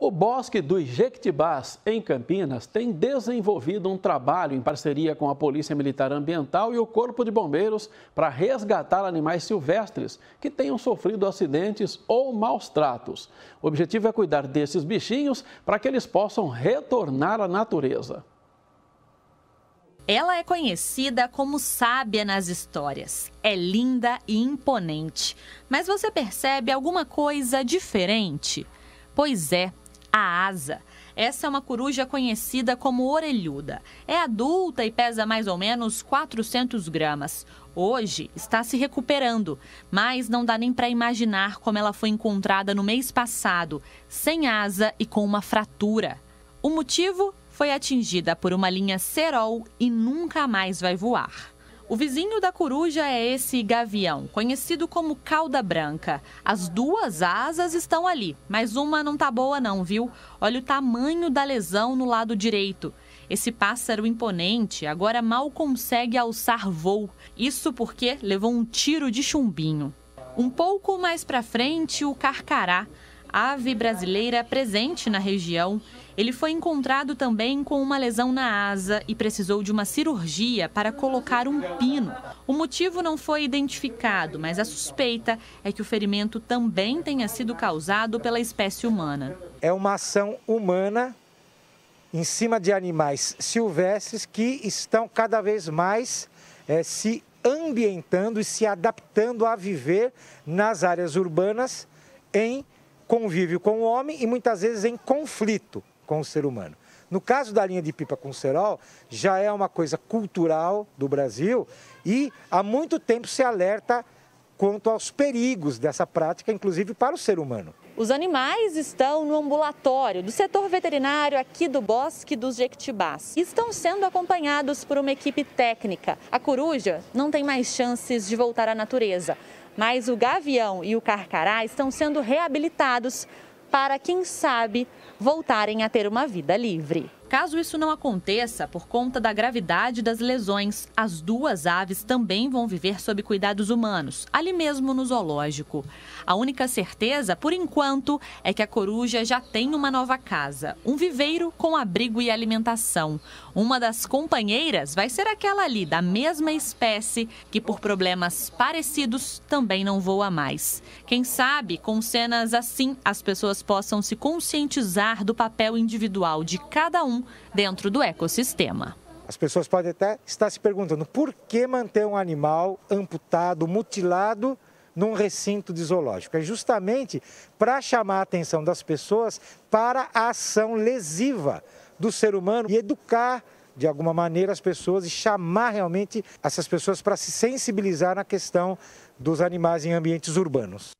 O Bosque do Jequitibás, em Campinas, tem desenvolvido um trabalho em parceria com a Polícia Militar Ambiental e o Corpo de Bombeiros para resgatar animais silvestres que tenham sofrido acidentes ou maus tratos. O objetivo é cuidar desses bichinhos para que eles possam retornar à natureza. Ela é conhecida como sábia nas histórias. É linda e imponente. Mas você percebe alguma coisa diferente? Pois é, a asa. Essa é uma coruja conhecida como orelhuda. É adulta e pesa mais ou menos 400 gramas. Hoje está se recuperando, mas não dá nem para imaginar como ela foi encontrada no mês passado, sem asa e com uma fratura. O motivo foi atingida por uma linha cerol e nunca mais vai voar. O vizinho da coruja é esse gavião, conhecido como cauda branca. As duas asas estão ali, mas uma não tá boa não, viu? Olha o tamanho da lesão no lado direito. Esse pássaro imponente agora mal consegue alçar voo. Isso porque levou um tiro de chumbinho. Um pouco mais para frente, o carcará ave brasileira presente na região, ele foi encontrado também com uma lesão na asa e precisou de uma cirurgia para colocar um pino. O motivo não foi identificado, mas a suspeita é que o ferimento também tenha sido causado pela espécie humana. É uma ação humana em cima de animais silvestres que estão cada vez mais é, se ambientando e se adaptando a viver nas áreas urbanas em convive com o homem e muitas vezes em conflito com o ser humano. No caso da linha de pipa com cerol, já é uma coisa cultural do Brasil e há muito tempo se alerta quanto aos perigos dessa prática, inclusive para o ser humano. Os animais estão no ambulatório do setor veterinário aqui do Bosque dos Jequitibás. Estão sendo acompanhados por uma equipe técnica. A coruja não tem mais chances de voltar à natureza, mas o Gavião e o Carcará estão sendo reabilitados para, quem sabe, voltarem a ter uma vida livre. Caso isso não aconteça, por conta da gravidade das lesões, as duas aves também vão viver sob cuidados humanos, ali mesmo no zoológico. A única certeza, por enquanto, é que a coruja já tem uma nova casa, um viveiro com abrigo e alimentação. Uma das companheiras vai ser aquela ali, da mesma espécie, que por problemas parecidos também não voa mais. Quem sabe, com cenas assim, as pessoas possam se conscientizar do papel individual de cada um dentro do ecossistema. As pessoas podem até estar se perguntando por que manter um animal amputado, mutilado, num recinto de zoológico. É justamente para chamar a atenção das pessoas para a ação lesiva do ser humano e educar de alguma maneira as pessoas e chamar realmente essas pessoas para se sensibilizar na questão dos animais em ambientes urbanos.